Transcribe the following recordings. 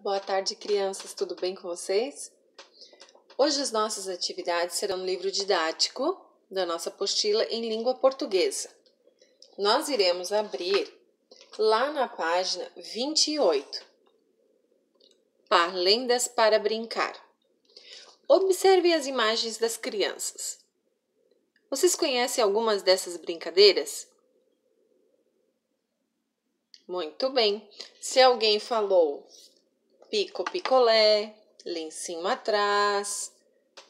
Boa tarde, crianças, tudo bem com vocês? Hoje as nossas atividades serão no livro didático da nossa apostila em língua portuguesa. Nós iremos abrir lá na página 28. Parlendas para brincar. Observe as imagens das crianças. Vocês conhecem algumas dessas brincadeiras? Muito bem. Se alguém falou pico picolé, lencinho atrás,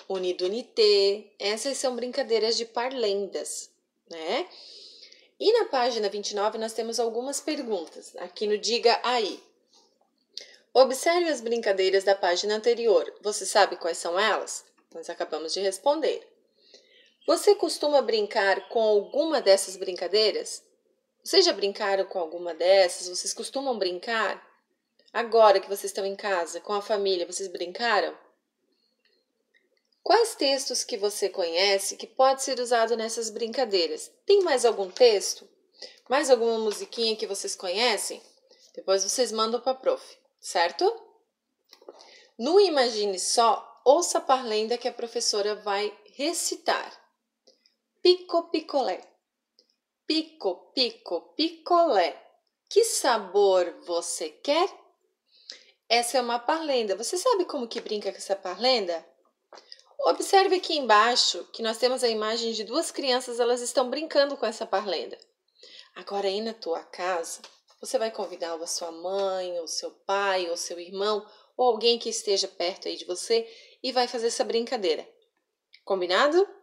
unido unité. Essas são brincadeiras de parlendas, né? E na página 29 nós temos algumas perguntas. Aqui no Diga Aí. Observe as brincadeiras da página anterior. Você sabe quais são elas? Nós acabamos de responder. Você costuma brincar com alguma dessas brincadeiras? Vocês já brincaram com alguma dessas? Vocês costumam brincar? Agora que vocês estão em casa, com a família, vocês brincaram? Quais textos que você conhece que pode ser usado nessas brincadeiras? Tem mais algum texto? Mais alguma musiquinha que vocês conhecem? Depois vocês mandam para a prof, certo? No Imagine Só, ouça a parlenda que a professora vai recitar. Pico picolé. Pico, pico, picolé. Que sabor você quer? Essa é uma parlenda. Você sabe como que brinca com essa parlenda? Observe aqui embaixo que nós temos a imagem de duas crianças, elas estão brincando com essa parlenda. Agora aí na tua casa, você vai convidar ou a sua mãe, ou seu pai, ou seu irmão, ou alguém que esteja perto aí de você e vai fazer essa brincadeira. Combinado?